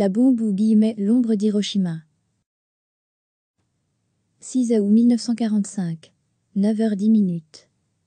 La bombe ou guillemets l'ombre d'Hiroshima. 6 août 1945. 9h10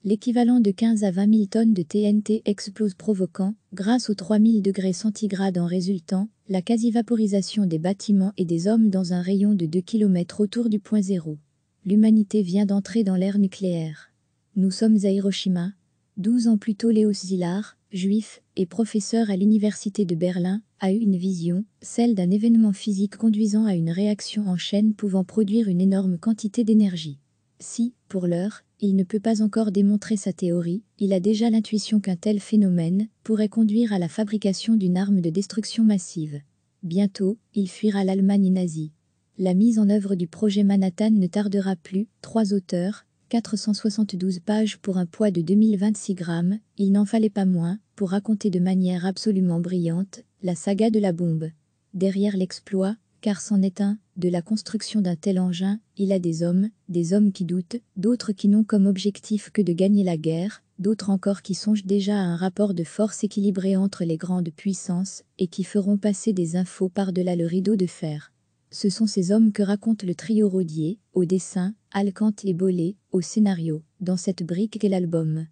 L'équivalent de 15 à 20 000 tonnes de TNT explose provoquant, grâce aux 3000 degrés centigrades en résultant, la quasi-vaporisation des bâtiments et des hommes dans un rayon de 2 km autour du point zéro. L'humanité vient d'entrer dans l'ère nucléaire. Nous sommes à Hiroshima. 12 ans plus tôt Léos Zilar, juif, et professeur à l'Université de Berlin, a eu une vision, celle d'un événement physique conduisant à une réaction en chaîne pouvant produire une énorme quantité d'énergie. Si, pour l'heure, il ne peut pas encore démontrer sa théorie, il a déjà l'intuition qu'un tel phénomène pourrait conduire à la fabrication d'une arme de destruction massive. Bientôt, il fuira l'Allemagne nazie. La mise en œuvre du projet Manhattan ne tardera plus, trois auteurs, 472 pages pour un poids de 2026 grammes, il n'en fallait pas moins, pour raconter de manière absolument brillante la saga de la bombe. Derrière l'exploit, car c'en est un, de la construction d'un tel engin, il a des hommes, des hommes qui doutent, d'autres qui n'ont comme objectif que de gagner la guerre, d'autres encore qui songent déjà à un rapport de force équilibré entre les grandes puissances et qui feront passer des infos par-delà le rideau de fer. Ce sont ces hommes que raconte le trio Rodier, au dessin, Alcante et Bollé, au scénario, dans cette brique qu'est l'album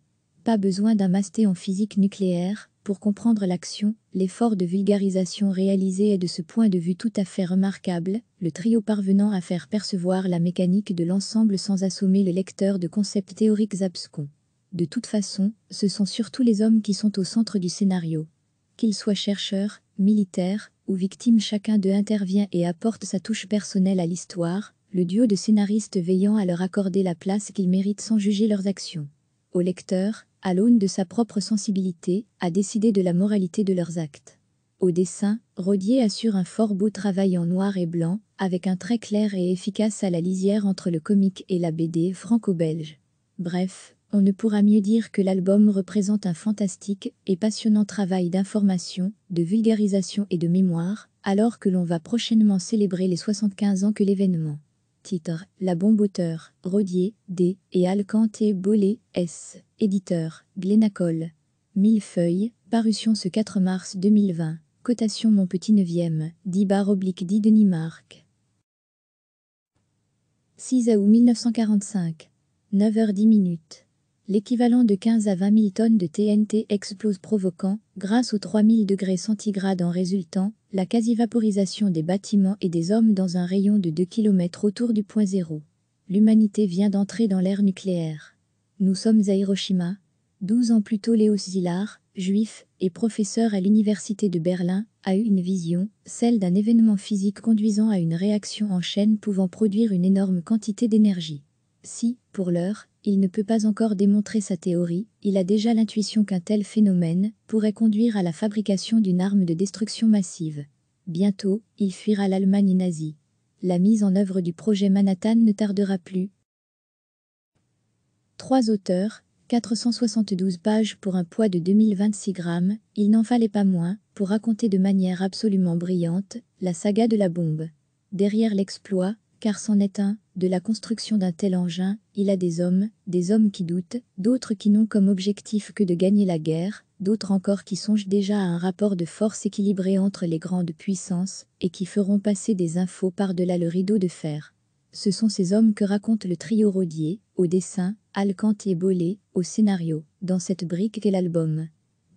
pas besoin d'un masté en physique nucléaire pour comprendre l'action, l'effort de vulgarisation réalisé est de ce point de vue tout à fait remarquable, le trio parvenant à faire percevoir la mécanique de l'ensemble sans assommer le lecteur de concepts théoriques abscons. De toute façon, ce sont surtout les hommes qui sont au centre du scénario. Qu'ils soient chercheurs, militaires ou victimes, chacun d'eux intervient et apporte sa touche personnelle à l'histoire, le duo de scénaristes veillant à leur accorder la place qu'ils méritent sans juger leurs actions au lecteur, à l'aune de sa propre sensibilité, a décidé de la moralité de leurs actes. Au dessin, Rodier assure un fort beau travail en noir et blanc, avec un trait clair et efficace à la lisière entre le comique et la BD franco-belge. Bref, on ne pourra mieux dire que l'album représente un fantastique et passionnant travail d'information, de vulgarisation et de mémoire, alors que l'on va prochainement célébrer les 75 ans que l'événement la Bombe auteur, Rodier, D. et Alcanté Bollet, S. Éditeur, Glénacol. feuilles, parution ce 4 mars 2020. Cotation Mon Petit neuvième, 10 bar oblique 10 Denis Marc. 6 août 1945. 9h10 minutes. L'équivalent de 15 à 20 000 tonnes de TNT explose provoquant, grâce aux 3000 degrés centigrades en résultant, la quasi-vaporisation des bâtiments et des hommes dans un rayon de 2 km autour du point zéro. L'humanité vient d'entrer dans l'ère nucléaire. Nous sommes à Hiroshima. 12 ans plus tôt, Léo Zillard, juif et professeur à l'université de Berlin, a eu une vision, celle d'un événement physique conduisant à une réaction en chaîne pouvant produire une énorme quantité d'énergie. Si, pour l'heure, il ne peut pas encore démontrer sa théorie, il a déjà l'intuition qu'un tel phénomène pourrait conduire à la fabrication d'une arme de destruction massive. Bientôt, il fuira l'Allemagne nazie. La mise en œuvre du projet Manhattan ne tardera plus. Trois auteurs, 472 pages pour un poids de 2026 grammes, il n'en fallait pas moins pour raconter de manière absolument brillante la saga de la bombe. Derrière l'exploit, car c'en est un, de la construction d'un tel engin, il a des hommes, des hommes qui doutent, d'autres qui n'ont comme objectif que de gagner la guerre, d'autres encore qui songent déjà à un rapport de force équilibré entre les grandes puissances, et qui feront passer des infos par-delà le rideau de fer. Ce sont ces hommes que raconte le trio Rodier, au dessin, Alcante et Bollé, au scénario, dans cette brique qu'est l'album.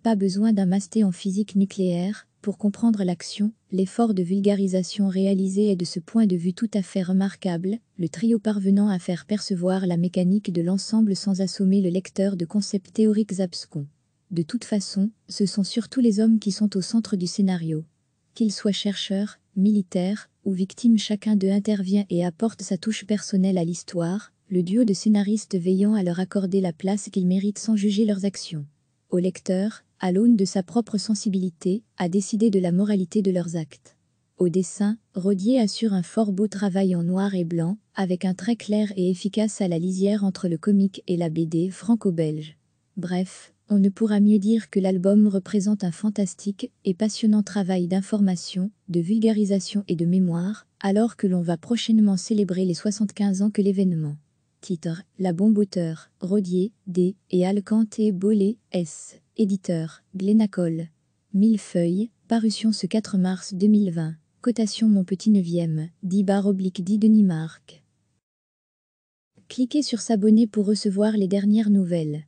Pas besoin d'un masté en physique nucléaire, pour comprendre l'action, l'effort de vulgarisation réalisé est de ce point de vue tout à fait remarquable, le trio parvenant à faire percevoir la mécanique de l'ensemble sans assommer le lecteur de concepts théoriques abscons. De toute façon, ce sont surtout les hommes qui sont au centre du scénario. Qu'ils soient chercheurs, militaires ou victimes, chacun d'eux intervient et apporte sa touche personnelle à l'histoire, le duo de scénaristes veillant à leur accorder la place qu'ils méritent sans juger leurs actions. Au lecteur, à l'aune de sa propre sensibilité, à décider de la moralité de leurs actes. Au dessin, Rodier assure un fort beau travail en noir et blanc, avec un trait clair et efficace à la lisière entre le comique et la BD franco-belge. Bref, on ne pourra mieux dire que l'album représente un fantastique et passionnant travail d'information, de vulgarisation et de mémoire, alors que l'on va prochainement célébrer les 75 ans que l'événement. Titre La bombe auteur, Rodier, D et Alcante Bollé, S. Éditeur, mille feuilles, parution ce 4 mars 2020. Cotation Mon Petit Neuvième, dit 10 bar oblique 10 Marc. Cliquez sur s'abonner pour recevoir les dernières nouvelles.